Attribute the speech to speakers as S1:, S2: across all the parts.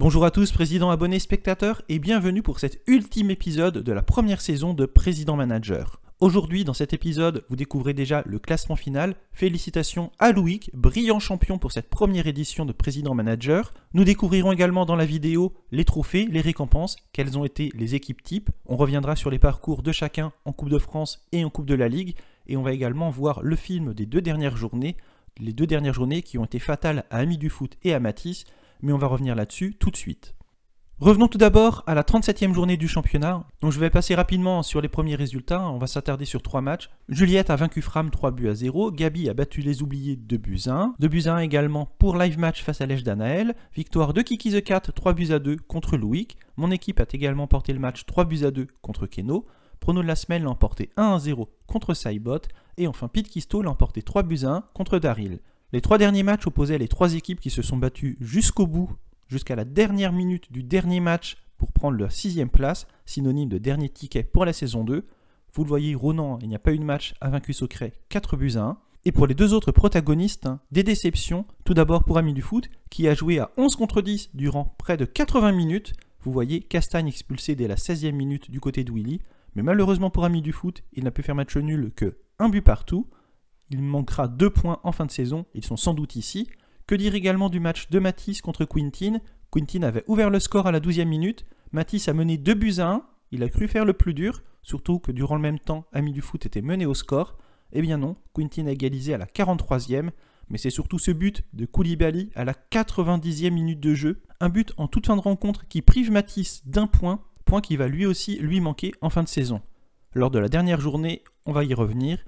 S1: Bonjour à tous, président, abonnés, spectateurs, et bienvenue pour cet ultime épisode de la première saison de Président Manager. Aujourd'hui, dans cet épisode, vous découvrez déjà le classement final. Félicitations à Loïc, brillant champion pour cette première édition de Président Manager. Nous découvrirons également dans la vidéo les trophées, les récompenses, quelles ont été les équipes types. On reviendra sur les parcours de chacun en Coupe de France et en Coupe de la Ligue. Et on va également voir le film des deux dernières journées, les deux dernières journées qui ont été fatales à Ami du Foot et à Matisse mais on va revenir là-dessus tout de suite. Revenons tout d'abord à la 37e journée du championnat. Donc je vais passer rapidement sur les premiers résultats. On va s'attarder sur trois matchs. Juliette a vaincu Fram 3 buts à 0. Gabi a battu les oubliés 2 buts à 1. 2 buts à 1 également pour live match face à Lèche Danaël. Victoire de Kiki The Cat 3 buts à 2 contre Louis. Mon équipe a également porté le match 3 buts à 2 contre Keno. Prono de la semaine l'a emporté 1 à 0 contre Saibot. Et enfin Pete Kisto l'a emporté 3 buts à 1 contre Daryl. Les trois derniers matchs opposaient les trois équipes qui se sont battues jusqu'au bout, jusqu'à la dernière minute du dernier match pour prendre leur sixième place, synonyme de dernier ticket pour la saison 2. Vous le voyez, Ronan, il n'y a pas eu de match, a vaincu secret, 4 buts à 1. Et pour les deux autres protagonistes, hein, des déceptions. Tout d'abord pour Ami du Foot, qui a joué à 11 contre 10 durant près de 80 minutes. Vous voyez, Castagne expulsé dès la 16e minute du côté de Willy. Mais malheureusement pour Ami du Foot, il n'a pu faire match nul que un but partout. Il manquera deux points en fin de saison, ils sont sans doute ici. Que dire également du match de Matisse contre Quintin Quintin avait ouvert le score à la 12e minute, Matisse a mené 2 buts à 1, il a cru faire le plus dur, surtout que durant le même temps, Ami du Foot était mené au score. Eh bien non, Quintin a égalisé à la 43e, mais c'est surtout ce but de Koulibaly à la 90e minute de jeu, un but en toute fin de rencontre qui prive Matisse d'un point, point qui va lui aussi lui manquer en fin de saison. Lors de la dernière journée, on va y revenir,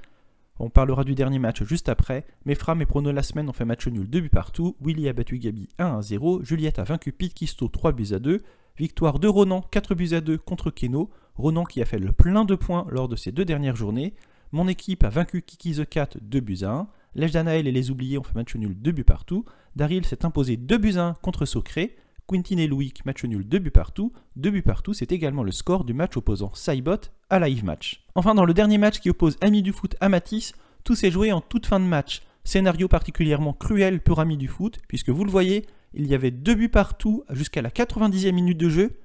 S1: on parlera du dernier match juste après, mais Fram et Prono la semaine ont fait match nul 2 buts partout, Willy a battu Gabi 1-0, Juliette a vaincu Pete 3 buts à 2, victoire de Ronan 4 buts à 2 contre Keno, Ronan qui a fait le plein de points lors de ces deux dernières journées, mon équipe a vaincu Kiki the Cat 2 buts à 1, d'Anaël et les oubliés ont fait match nul 2 buts partout, Daryl s'est imposé 2 buts à 1 contre Socré, Quintin et Louis, match nul, 2 buts partout. 2 buts partout, c'est également le score du match opposant Saibot à Live Match. Enfin, dans le dernier match qui oppose Ami du Foot à Matisse, tout s'est joué en toute fin de match. Scénario particulièrement cruel pour Ami du Foot, puisque vous le voyez, il y avait 2 buts partout jusqu'à la 90e minute de jeu.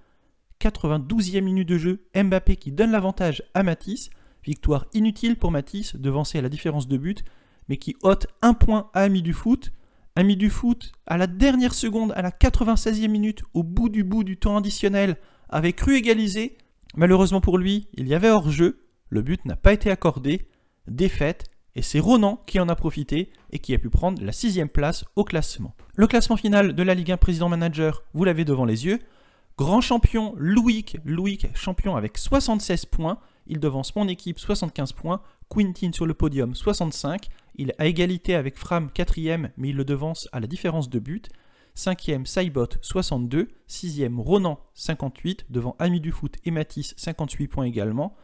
S1: 92e minute de jeu, Mbappé qui donne l'avantage à Matisse. Victoire inutile pour Matisse, devancé à la différence de but, mais qui ôte un point à Ami du Foot Ami du foot, à la dernière seconde, à la 96e minute, au bout du bout du temps additionnel, avait cru égaliser. Malheureusement pour lui, il y avait hors-jeu, le but n'a pas été accordé, défaite, et c'est Ronan qui en a profité et qui a pu prendre la sixième place au classement. Le classement final de la Ligue 1 Président Manager, vous l'avez devant les yeux. Grand champion, Loïc louis champion avec 76 points, il devance mon équipe 75 points, Quintin sur le podium 65 il a égalité avec Fram 4ème, mais il le devance à la différence de but. 5e Saibot 62, 6e Ronan 58, devant Ami du Foot et Matisse 58 points également.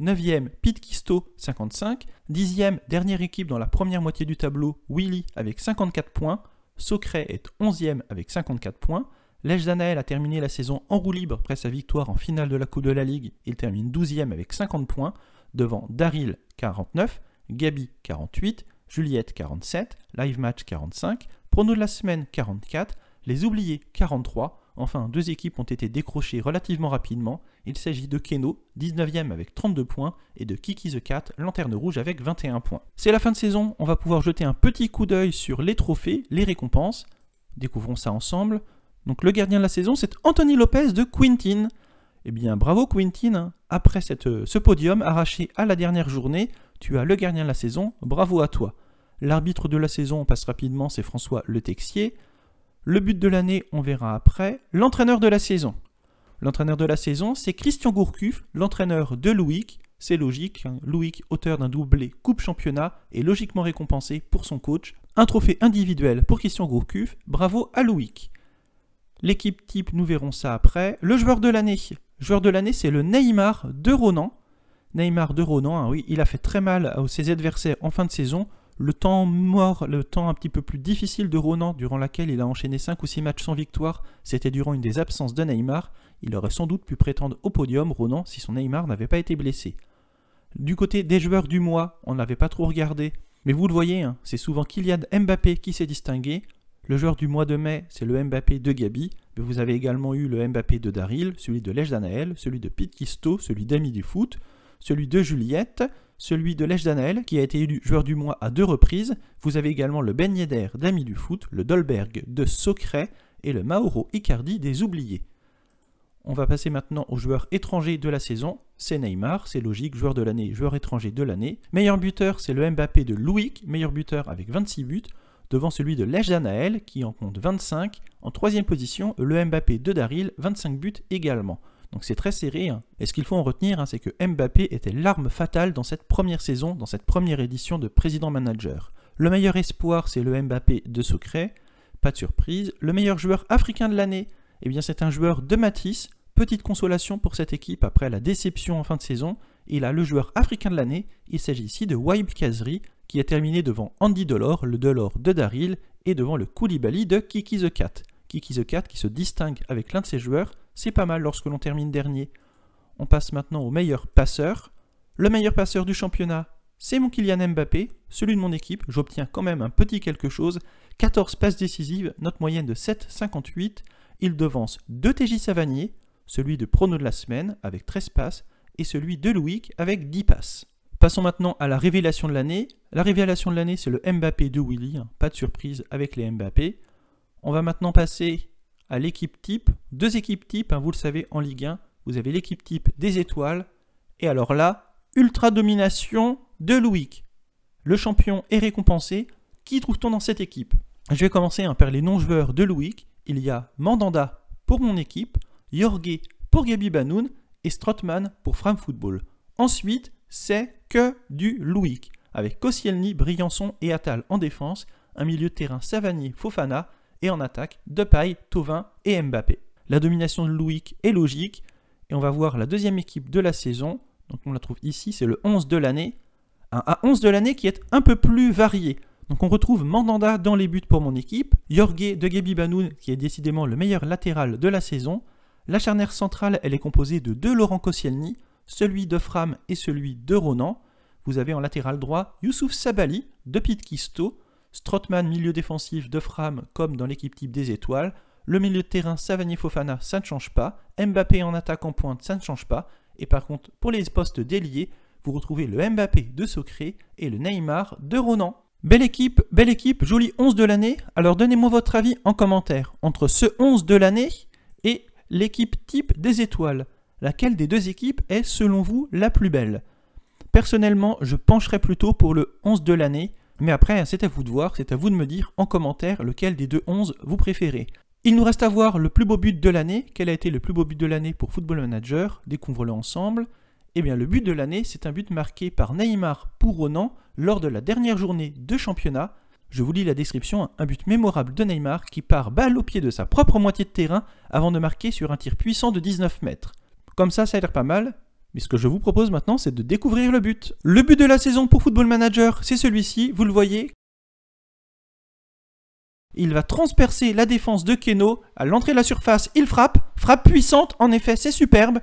S1: 9e Pete Kisto 55, 10e dernière équipe dans la première moitié du tableau Willy avec 54 points, Socret est 11 ème avec 54 points, Lech a terminé la saison en roue libre après sa victoire en finale de la Coupe de la Ligue, il termine 12 ème avec 50 points, devant Daryl 49, Gabi 48, Juliette 47, Live Match 45, Prono de la semaine 44, Les Oubliés 43. Enfin, deux équipes ont été décrochées relativement rapidement. Il s'agit de Keno, 19e avec 32 points, et de Kiki the Cat, lanterne rouge avec 21 points. C'est la fin de saison, on va pouvoir jeter un petit coup d'œil sur les trophées, les récompenses. Découvrons ça ensemble. Donc le gardien de la saison, c'est Anthony Lopez de Quintin. Eh bien, bravo Quintin, après ce podium arraché à la dernière journée, tu as le gardien de la saison, bravo à toi. L'arbitre de la saison, on passe rapidement, c'est François Le Texier. Le but de l'année, on verra après. L'entraîneur de la saison. L'entraîneur de la saison, c'est Christian Gourcuff, l'entraîneur de Louis. C'est logique, hein. Louis, auteur d'un doublé Coupe Championnat, est logiquement récompensé pour son coach. Un trophée individuel pour Christian Gourcuff, bravo à Louis. L'équipe type, nous verrons ça après. Le joueur de l'année. Joueur de l'année, c'est le Neymar de Ronan. Neymar de Ronan, hein, oui, il a fait très mal à ses adversaires en fin de saison le temps mort, le temps un petit peu plus difficile de Ronan, durant laquelle il a enchaîné 5 ou 6 matchs sans victoire, c'était durant une des absences de Neymar. Il aurait sans doute pu prétendre au podium, Ronan, si son Neymar n'avait pas été blessé. Du côté des joueurs du mois, on n'avait pas trop regardé. Mais vous le voyez, hein, c'est souvent Kylian Mbappé qui s'est distingué. Le joueur du mois de mai, c'est le Mbappé de Gabi. Mais vous avez également eu le Mbappé de Daryl, celui de L'Ejdanael, celui de Pete Kisto, celui d'Ami du Foot, celui de Juliette, celui de Lech qui a été élu joueur du mois à deux reprises. Vous avez également le Ben Yedder d'Amis du Foot, le Dolberg de Socret et le Mauro Icardi des Oubliés. On va passer maintenant aux joueurs étrangers de la saison. C'est Neymar, c'est logique, joueur de l'année, joueur étranger de l'année. Meilleur buteur, c'est le Mbappé de Louis, meilleur buteur avec 26 buts, devant celui de Lech qui en compte 25. En troisième position, le Mbappé de Daril, 25 buts également. Donc c'est très serré. Hein. Et ce qu'il faut en retenir, hein, c'est que Mbappé était l'arme fatale dans cette première saison, dans cette première édition de Président Manager. Le meilleur espoir, c'est le Mbappé de secret, Pas de surprise. Le meilleur joueur africain de l'année, eh bien c'est un joueur de Matisse. Petite consolation pour cette équipe après la déception en fin de saison. Il a le joueur africain de l'année. Il s'agit ici de Waib Kazri, qui a terminé devant Andy Delors, le Delors de Daryl, et devant le Koulibaly de Kiki the Cat. Kiki the Cat qui se distingue avec l'un de ses joueurs c'est pas mal lorsque l'on termine dernier. On passe maintenant au meilleur passeur. Le meilleur passeur du championnat, c'est mon Kylian Mbappé, celui de mon équipe, j'obtiens quand même un petit quelque chose, 14 passes décisives, notre moyenne de 7,58, il devance 2 TJ Savanier, celui de Prono de la semaine avec 13 passes, et celui de Louis avec 10 passes. Passons maintenant à la révélation de l'année. La révélation de l'année, c'est le Mbappé de Willy, hein. pas de surprise avec les Mbappé. On va maintenant passer à l'équipe type, deux équipes type, hein, vous le savez, en Ligue 1, vous avez l'équipe type des étoiles, et alors là, ultra domination de Louis. Le champion est récompensé. Qui trouve-t-on dans cette équipe Je vais commencer hein, par les non-joueurs de Louis. Il y a Mandanda pour mon équipe, Jorge pour Gabi Banoun et Strotman pour Fram Football. Ensuite, c'est que du Louis, avec Koscielny, Briançon et Attal en défense, un milieu de terrain Savani, Fofana et en attaque Depay, Tovin et Mbappé. La domination de Louic est logique et on va voir la deuxième équipe de la saison. Donc on la trouve ici, c'est le 11 de l'année. Un A11 de l'année qui est un peu plus varié. Donc on retrouve Mandanda dans les buts pour mon équipe, Jorge de Gebi Banoun qui est décidément le meilleur latéral de la saison. La charnière centrale, elle est composée de deux Laurent Koscielny, celui de Fram et celui de Ronan. Vous avez en latéral droit Youssouf Sabali de Pitkisto, Strotman milieu défensif de Fram, comme dans l'équipe type des étoiles. Le milieu de terrain, Savani Fofana, ça ne change pas. Mbappé en attaque en pointe, ça ne change pas. Et par contre, pour les postes déliés, vous retrouvez le Mbappé de Socré et le Neymar de Ronan. Belle équipe, belle équipe, joli 11 de l'année. Alors donnez-moi votre avis en commentaire entre ce 11 de l'année et l'équipe type des étoiles. Laquelle des deux équipes est selon vous la plus belle Personnellement, je pencherai plutôt pour le 11 de l'année mais après, c'est à vous de voir, c'est à vous de me dire en commentaire lequel des deux 11 vous préférez. Il nous reste à voir le plus beau but de l'année. Quel a été le plus beau but de l'année pour Football Manager découvre le ensemble. Eh bien, le but de l'année, c'est un but marqué par Neymar pour Ronan lors de la dernière journée de championnat. Je vous lis la description, un but mémorable de Neymar qui part balle au pied de sa propre moitié de terrain avant de marquer sur un tir puissant de 19 mètres. Comme ça, ça a l'air pas mal, mais ce que je vous propose maintenant, c'est de découvrir le but. Le but de la saison pour Football Manager, c'est celui-ci, vous le voyez. Il va transpercer la défense de Keno. À l'entrée de la surface, il frappe. Frappe puissante, en effet, c'est superbe.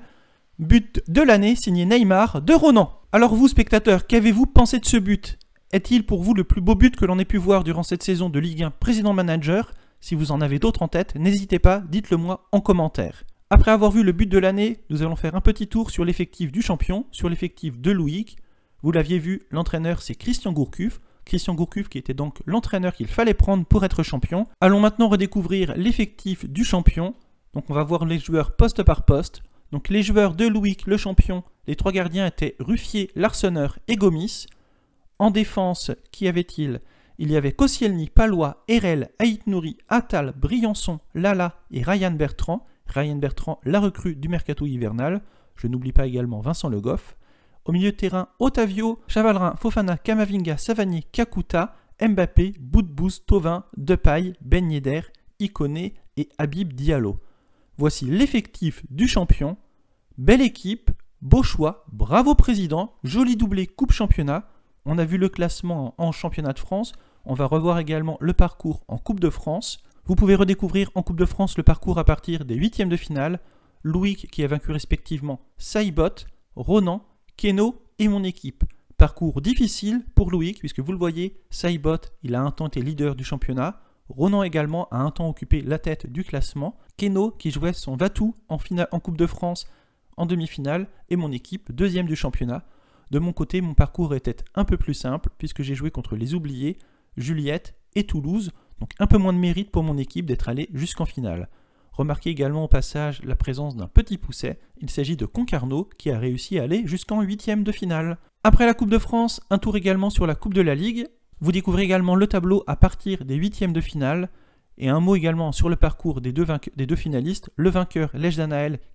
S1: But de l'année, signé Neymar de Ronan. Alors vous, spectateurs, qu'avez-vous pensé de ce but Est-il pour vous le plus beau but que l'on ait pu voir durant cette saison de Ligue 1 Président Manager si vous en avez d'autres en tête, n'hésitez pas, dites-le moi en commentaire. Après avoir vu le but de l'année, nous allons faire un petit tour sur l'effectif du champion, sur l'effectif de Louis. Vous l'aviez vu, l'entraîneur c'est Christian Gourcuff. Christian Gourcuff qui était donc l'entraîneur qu'il fallait prendre pour être champion. Allons maintenant redécouvrir l'effectif du champion. Donc on va voir les joueurs poste par poste. Donc les joueurs de Louis, le champion, les trois gardiens étaient Ruffier, Larsonneur et Gomis. En défense, qui avait-il Il y avait Koscielny, Palois, Erel, Aït Nouri, Attal, Briançon, Lala et Ryan Bertrand. Ryan Bertrand, la recrue du mercato hivernal. Je n'oublie pas également Vincent Le Goff. Au milieu de terrain, Otavio, Chavalrin, Fofana, Kamavinga, Savanier, Kakuta, Mbappé, Boudbouz, Tovin, Depay, Ben Yedder, Ikoné et Habib Diallo. Voici l'effectif du champion. Belle équipe, beau choix, bravo président, joli doublé Coupe Championnat. On a vu le classement en Championnat de France, on va revoir également le parcours en Coupe de France. Vous pouvez redécouvrir en Coupe de France le parcours à partir des huitièmes de finale, Louis qui a vaincu respectivement Saibot, Ronan, Keno et mon équipe. Parcours difficile pour Louis, puisque vous le voyez, Saibot il a un temps été leader du championnat, Ronan également a un temps occupé la tête du classement, Keno qui jouait son Vatou en, en Coupe de France en demi-finale et mon équipe deuxième du championnat. De mon côté, mon parcours était un peu plus simple puisque j'ai joué contre les oubliés, Juliette et Toulouse. Donc un peu moins de mérite pour mon équipe d'être allé jusqu'en finale. Remarquez également au passage la présence d'un petit pousset, il s'agit de Concarneau qui a réussi à aller jusqu'en huitième de finale. Après la Coupe de France, un tour également sur la Coupe de la Ligue. Vous découvrez également le tableau à partir des huitièmes de finale. Et un mot également sur le parcours des deux, finalistes. Le vainqueur, Lech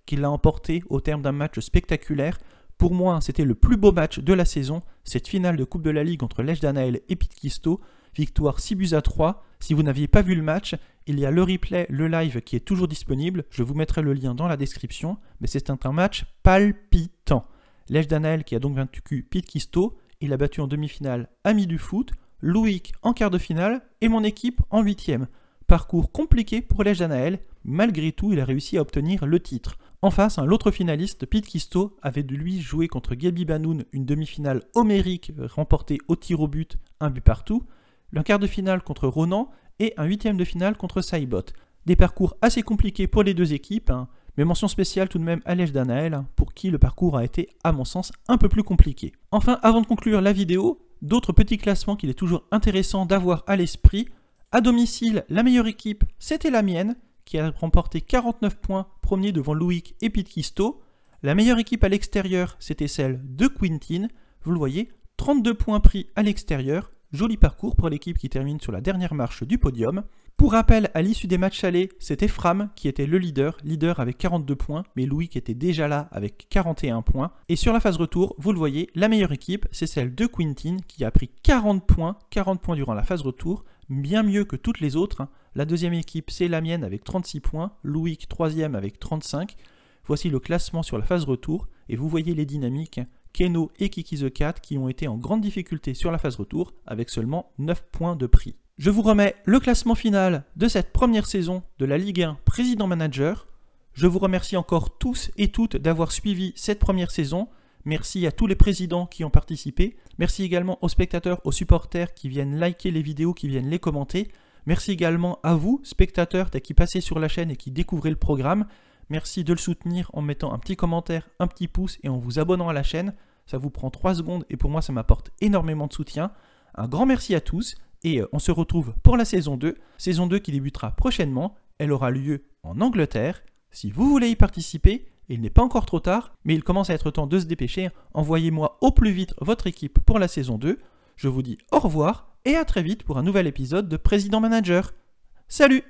S1: qui l'a emporté au terme d'un match spectaculaire. Pour moi, c'était le plus beau match de la saison, cette finale de Coupe de la Ligue entre Lech Danael et Pitkisto. Victoire 6 buts à 3. Si vous n'aviez pas vu le match, il y a le replay, le live qui est toujours disponible. Je vous mettrai le lien dans la description. Mais c'est un match palpitant. L'Èche d'Anaël qui a donc vaincu Pete Kisto. Il a battu en demi-finale Ami du foot, Louis en quart de finale et mon équipe en huitième. Parcours compliqué pour l'Èche Danael. Malgré tout, il a réussi à obtenir le titre. En face, l'autre finaliste, Pete Kisto, avait de lui joué contre Gabi Banoun une demi-finale homérique remportée au tir au but, un but partout un quart de finale contre Ronan et un huitième de finale contre Saibot. Des parcours assez compliqués pour les deux équipes, hein, mais mention spéciale tout de même à Lège Danaël, hein, pour qui le parcours a été, à mon sens, un peu plus compliqué. Enfin, avant de conclure la vidéo, d'autres petits classements qu'il est toujours intéressant d'avoir à l'esprit. À domicile, la meilleure équipe, c'était la mienne, qui a remporté 49 points, premier devant Loïc et Pitkisto. La meilleure équipe à l'extérieur, c'était celle de Quintin. Vous le voyez, 32 points pris à l'extérieur, Joli parcours pour l'équipe qui termine sur la dernière marche du podium. Pour rappel, à l'issue des matchs allés, c'était Fram qui était le leader, leader avec 42 points, mais Louis qui était déjà là avec 41 points. Et sur la phase retour, vous le voyez, la meilleure équipe, c'est celle de Quintin qui a pris 40 points, 40 points durant la phase retour, bien mieux que toutes les autres. Hein. La deuxième équipe, c'est la mienne avec 36 points, Louis troisième avec 35. Voici le classement sur la phase retour et vous voyez les dynamiques hein. Keno et Kiki the Cat qui ont été en grande difficulté sur la phase retour avec seulement 9 points de prix. Je vous remets le classement final de cette première saison de la Ligue 1 Président Manager. Je vous remercie encore tous et toutes d'avoir suivi cette première saison. Merci à tous les présidents qui ont participé. Merci également aux spectateurs, aux supporters qui viennent liker les vidéos, qui viennent les commenter. Merci également à vous, spectateurs, qui passez sur la chaîne et qui découvrez le programme. Merci de le soutenir en mettant un petit commentaire, un petit pouce et en vous abonnant à la chaîne. Ça vous prend 3 secondes et pour moi ça m'apporte énormément de soutien. Un grand merci à tous et euh, on se retrouve pour la saison 2, saison 2 qui débutera prochainement. Elle aura lieu en Angleterre. Si vous voulez y participer, il n'est pas encore trop tard, mais il commence à être temps de se dépêcher. Envoyez-moi au plus vite votre équipe pour la saison 2. Je vous dis au revoir et à très vite pour un nouvel épisode de Président Manager. Salut